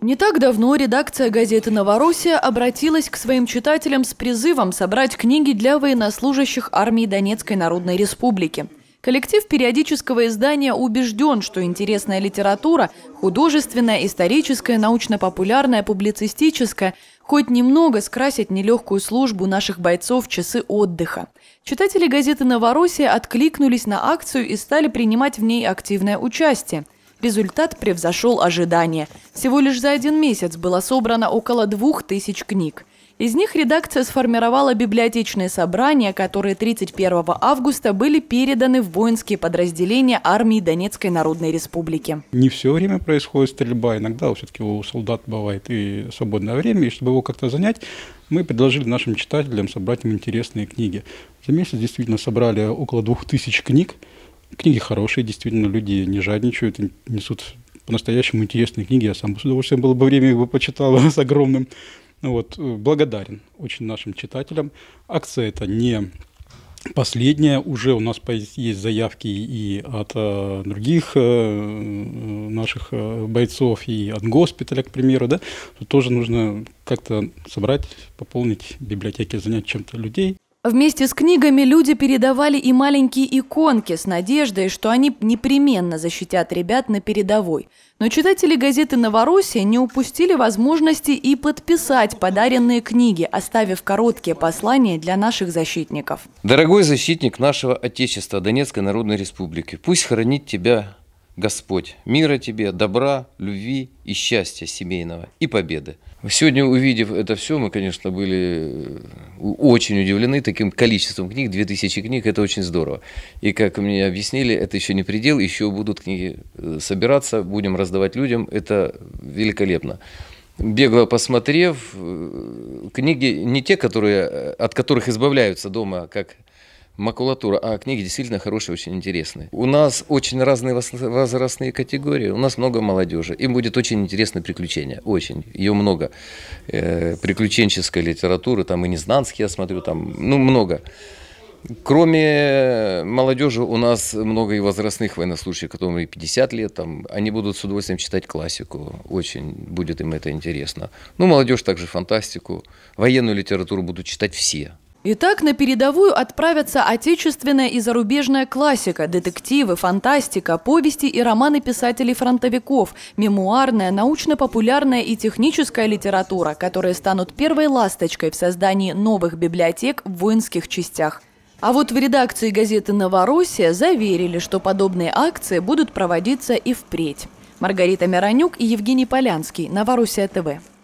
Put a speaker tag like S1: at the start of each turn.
S1: Не так давно редакция газеты «Новороссия» обратилась к своим читателям с призывом собрать книги для военнослужащих армии Донецкой Народной Республики. Коллектив периодического издания убежден, что интересная литература – художественная, историческая, научно-популярная, публицистическая – хоть немного скрасит нелегкую службу наших бойцов в часы отдыха. Читатели газеты «Новороссия» откликнулись на акцию и стали принимать в ней активное участие – Результат превзошел ожидания. Всего лишь за один месяц было собрано около двух тысяч книг. Из них редакция сформировала библиотечные собрания, которые 31 августа были переданы в воинские подразделения армии Донецкой Народной Республики.
S2: Не все время происходит стрельба, иногда все-таки у солдат бывает и свободное время, и чтобы его как-то занять, мы предложили нашим читателям собрать им интересные книги. За месяц действительно собрали около двух тысяч книг, Книги хорошие, действительно, люди не жадничают, несут по-настоящему интересные книги. Я сам с удовольствием было бы время их бы почитал с огромным. Вот, э, благодарен очень нашим читателям. Акция это не последняя. Уже у нас есть заявки и от э, других э, наших бойцов, и от госпиталя, к примеру. Да? тоже нужно как-то собрать, пополнить библиотеки, занять чем-то людей.
S1: Вместе с книгами люди передавали и маленькие иконки с надеждой, что они непременно защитят ребят на передовой. Но читатели газеты «Новороссия» не упустили возможности и подписать подаренные книги, оставив короткие послания для наших защитников.
S3: Дорогой защитник нашего Отечества Донецкой Народной Республики, пусть хранит тебя Господь, мира тебе, добра, любви и счастья семейного и победы. Сегодня, увидев это все, мы, конечно, были э, очень удивлены таким количеством книг, 2000 книг, это очень здорово. И, как мне объяснили, это еще не предел, еще будут книги э, собираться, будем раздавать людям, это великолепно бегло посмотрев, э, книги не те, которые, от которых избавляются дома, как макулатура, а книги действительно хорошие, очень интересные. У нас очень разные возрастные категории, у нас много молодежи. Им будет очень интересно приключения, очень. Ее много. Э, приключенческой литературы, там и Незнанский, я смотрю, там, ну, много. Кроме молодежи, у нас много и возрастных военнослужащих, которым и 50 лет, там, они будут с удовольствием читать классику, очень будет им это интересно. Ну, молодежь также фантастику, военную литературу будут читать все,
S1: Итак, на передовую отправятся отечественная и зарубежная классика, детективы, фантастика, повести и романы писателей-фронтовиков, мемуарная, научно-популярная и техническая литература, которые станут первой ласточкой в создании новых библиотек в воинских частях. А вот в редакции газеты «Новороссия» заверили, что подобные акции будут проводиться и впредь. Маргарита Миронюк и Евгений Полянский. Новороссия ТВ.